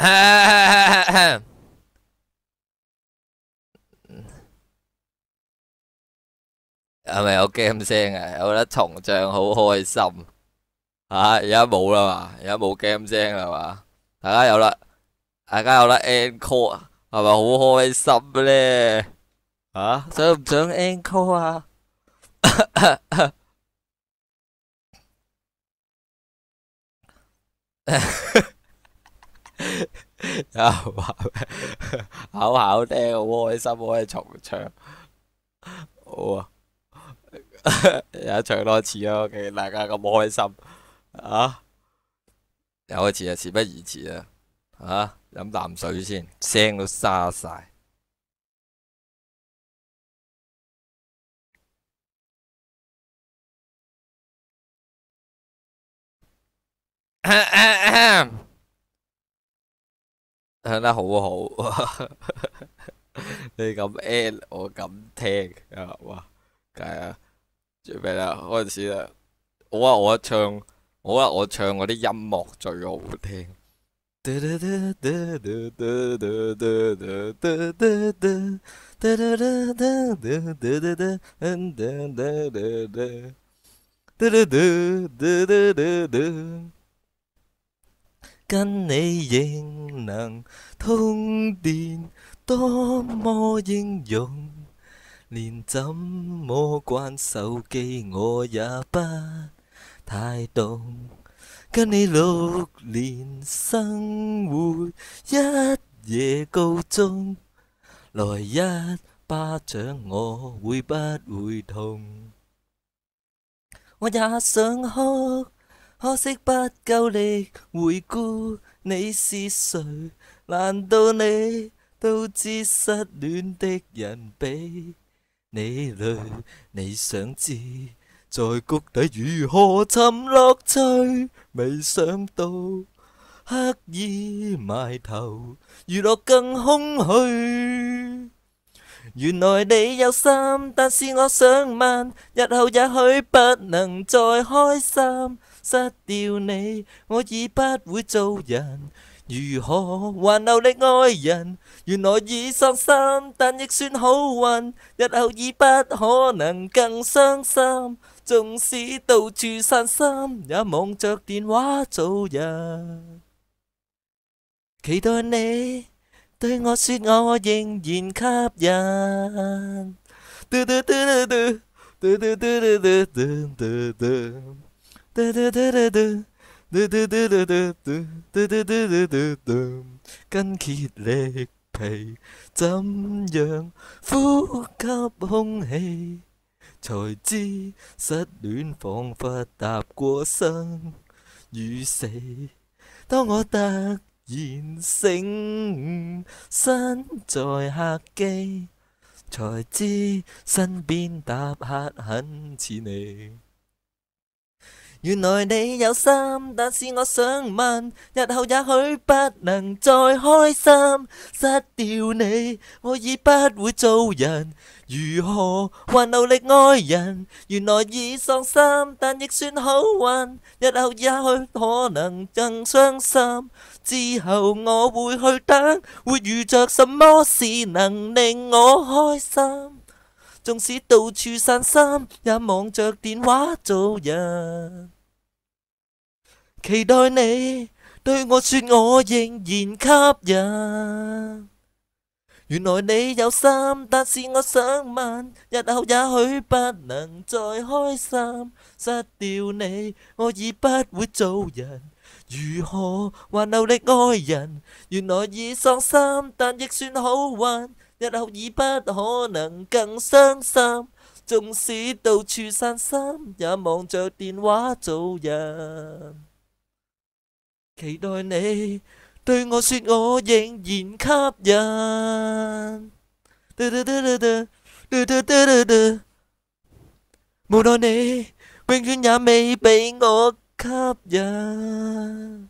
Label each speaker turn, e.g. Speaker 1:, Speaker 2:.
Speaker 1: 咪有 game 声啊？有得重唱，好开心啊！而家冇啦嘛，而家冇 game 声啦嘛。大家有啦，大家有啦，encore 系咪好开心咧？啊，想唔想 encore 啊？有 话，好好听，好开心可以重唱，好啊，又 唱多次咯，见大家咁开心，啊，又开始啊，事不宜迟啊，啊，饮啖水先，声都沙晒。唱得好好，你咁 en，我咁听啊哇，系啊準備啦開始啦！我話我唱，我話我唱嗰啲音乐最好聽。
Speaker 2: 跟你仍能通电，多么英勇！连怎么关手机我也不太懂。跟你六年生活一夜告终，来一巴掌我会不会痛？我也想哭。可惜不夠力，回顧你是誰？難道你都知失戀的人比你累？你想知在谷底如何寻乐趣？未想到刻意埋頭，娛樂更空虛。原來你有心，但是我想問，日後也許不能再開心。失掉你，我已不会做人，如何还留力爱人？原来已伤心，但亦算好运，日后已不可能更伤心。纵使到处散心，也望着电话做人，期待你对我说，我仍然吸引。跟竭力队，怎样呼吸空气？才知失恋仿佛踏过生与死。当我突然醒，身在客机，才知身边搭客很似你。原来你有心，但是我想问，日后也许不能再开心。失掉你，我已不会做人，如何还努力爱人？原来已丧心，但亦算好运。日后也许可能更伤心。之后我会去等，会遇着什么事能令我开心？纵使到处散心，也望着电话做人，期待你对我说，我仍然吸引。原来你有心，但是我想问，日后也许不能再开心，失掉你，我已不会做人，如何还努力爱人？原来已丧心，但亦算好运。日后已不可能更伤心，纵使到处散心，也望着电话做人，期待你对我说我仍然吸引。嘟嘟嘟嘟嘟，嘟嘟嘟嘟嘟，无奈你永远也未被我吸引。